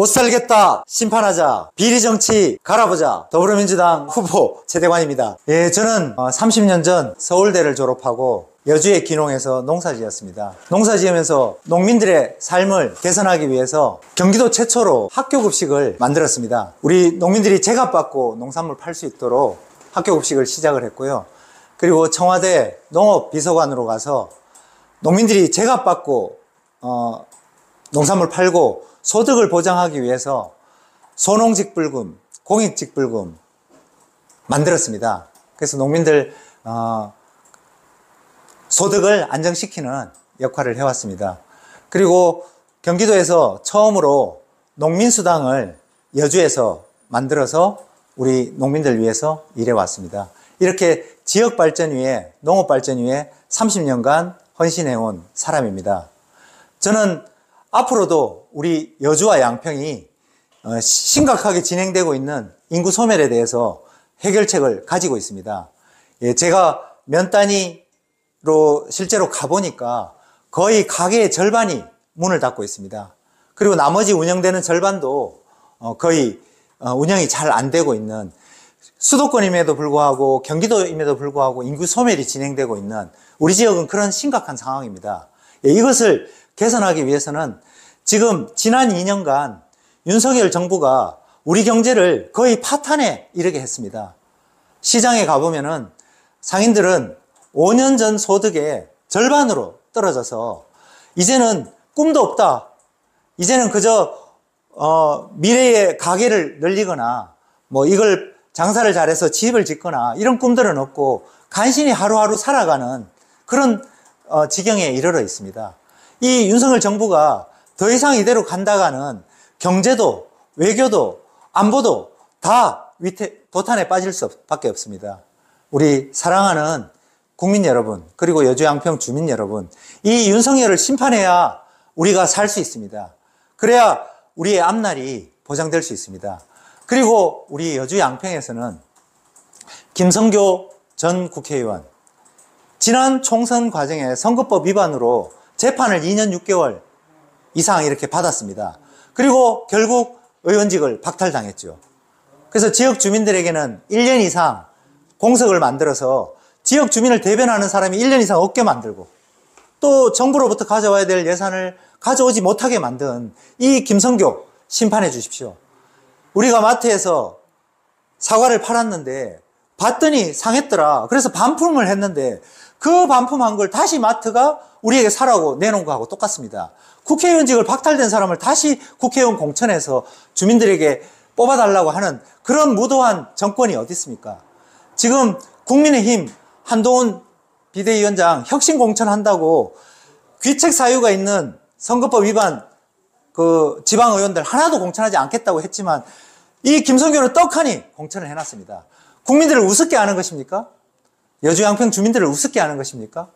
못 살겠다 심판하자 비리정치 갈아보자 더불어민주당 후보 최대관입니다예 저는 30년 어, 전 서울대를 졸업하고 여주의 기농에서 농사지었습니다. 농사지으면서 농민들의 삶을 개선하기 위해서 경기도 최초로 학교 급식을 만들었습니다. 우리 농민들이 제값받고 농산물 팔 수 있도록 학교 급식을 시작을 했고요. 그리고 청와대 농업비서관으로 가서 농민들이 제값받고 어, 농산물 팔고 소득을 보장하기 위해서 소농직불금, 공익직불금 만들었습니다. 그래서 농민들 어, 소득을 안정시키는 역할을 해왔습니다. 그리고 경기도에서 처음으로 농민수당을 여주에서 만들어서 우리 농민들 위해서 일해왔습니다. 이렇게 지역 발전 위에 농업 발전 위에 30년간 헌신해온 사람입니다. 저는 앞으로도 우리 여주와 양평이 어, 심각하게 진행되고 있는 인구 소멸에 대해서 해결책을 가지고 있습니다. 예, 제가 면 단위로 실제로 가보니까 거의 가게의 절반이 문을 닫고 있습니다. 그리고 나머지 운영되는 절반도 어, 거의 어, 운영이 잘 안 되고 있는 수도권임에도 불구하고 경기도임에도 불구하고 인구 소멸이 진행되고 있는 우리 지역은 그런 심각한 상황입니다. 예, 이것을 개선하기 위해서는 지금 지난 2년간 윤석열 정부가 우리 경제를 거의 파탄에 이르게 했습니다. 시장에 가보면은 상인들은 5년 전 소득의 절반으로 떨어져서 이제는 꿈도 없다. 이제는 그저 어, 미래의 가게를 늘리거나 뭐 이걸 장사를 잘해서 집을 짓거나 이런 꿈들은 없고 간신히 하루하루 살아가는 그런 어, 지경에 이르러 있습니다. 이 윤석열 정부가 더 이상 이대로 간다가는 경제도 외교도 안보도 다 위태, 도탄에 빠질 수밖에 없습니다. 우리 사랑하는 국민 여러분 그리고 여주양평 주민 여러분 이 윤석열을 심판해야 우리가 살 수 있습니다. 그래야 우리의 앞날이 보장될 수 있습니다. 그리고 우리 여주양평에서는 김성교 전 국회의원 지난 총선 과정에 선거법 위반으로 재판을 2년 6개월 이상 이렇게 받았습니다. 그리고 결국 의원직을 박탈당했죠. 그래서 지역 주민들에게는 1년 이상 공석을 만들어서 지역 주민을 대변하는 사람이 1년 이상 없게 만들고 또 정부로부터 가져와야 될 예산을 가져오지 못하게 만든 이 김성교 심판해 주십시오. 우리가 마트에서 사과를 팔았는데 봤더니 상했더라. 그래서 반품을 했는데 그 반품한 걸 다시 마트가 우리에게 사라고 내놓은 거하고 똑같습니다. 국회의원직을 박탈된 사람을 다시 국회의원 공천에서 주민들에게 뽑아달라고 하는 그런 무도한 정권이 어디 있습니까? 지금 국민의힘 한동훈 비대위원장 혁신 공천한다고 귀책 사유가 있는 선거법 위반 그 지방 의원들 하나도 공천하지 않겠다고 했지만 이김성균은 떡하니 공천을 해놨습니다. 국민들을 우습게 하는 것입니까? 여주양평 주민들을 우습게 하는 것입니까?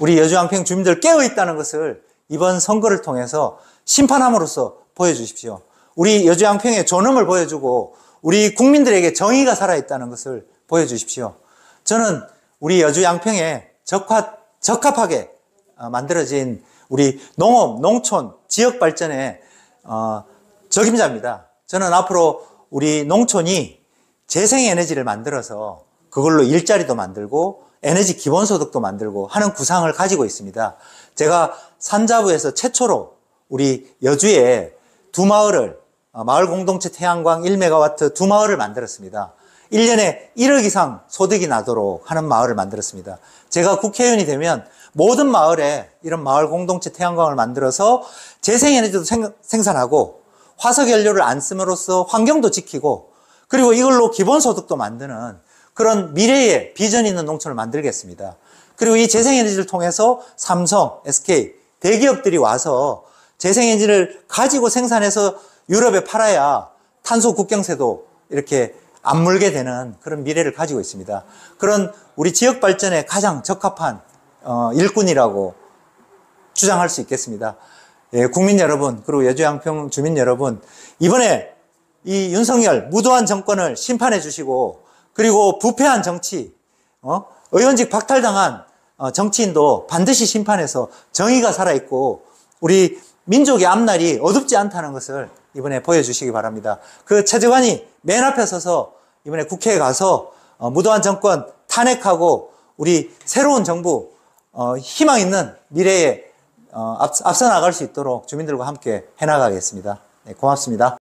우리 여주앙평 주민들 깨어 있다는 것을 이번 선거를 통해서 심판함으로써 보여주십시오. 우리 여주양평의 존엄을 보여주고 우리 국민들에게 정의가 살아있다는 것을 보여주십시오. 저는 우리 여주양평에 적합, 적합하게 어, 만들어진 우리 농업, 농촌, 지역 발전의 어, 적임자입니다. 저는 앞으로 우리 농촌이 재생에너지를 만들어서 그걸로 일자리도 만들고 에너지 기본소득도 만들고 하는 구상을 가지고 있습니다. 제가 산자부에서 최초로 우리 여주에 두 마을을 어, 마을 공동체 태양광 1메가와트 두 마을을 만들었습니다. 1년에 1억 이상 소득이 나도록 하는 마을을 만들었습니다. 제가 국회의원이 되면 모든 마을에 이런 마을 공동체 태양광을 만들어서 재생에너지도 생산하고 화석연료를 안 쓰므로써 환경도 지키고 그리고 이걸로 기본소득도 만드는 그런 미래의 비전 이 있는 농촌을 만들겠습니다. 그리고 이 재생에너지를 통해서 삼성, SK, 대기업들이 와서 재생에너지를 가지고 생산해서 유럽에 팔아야 탄소 국경세도 이렇게 안 물게 되는 그런 미래를 가지고 있습니다. 그런 우리 지역 발전에 가장 적합한 어, 일꾼이라고 주장할 수 있겠습니다. 예, 국민 여러분 그리고 여주양평 주민 여러분 이번에 이 윤석열 무도한 정권을 심판해 주시고 그리고 부패한 정치, 어? 의원직 박탈당한 어, 정치인도 반드시 심판해서 정의가 살아있고 우리 민족의 앞날이 어둡지 않다는 것을 이번에 보여주시기 바랍니다. 그 최재관이 맨 앞에 서서 이번에 국회에 가서 어, 무도한 정권 탄핵하고 우리 새로운 정부 어, 희망 있는 미래에 어, 앞서 나갈 수 있도록 주민들과 함께 해나가겠습니다. 네, 고맙습니다.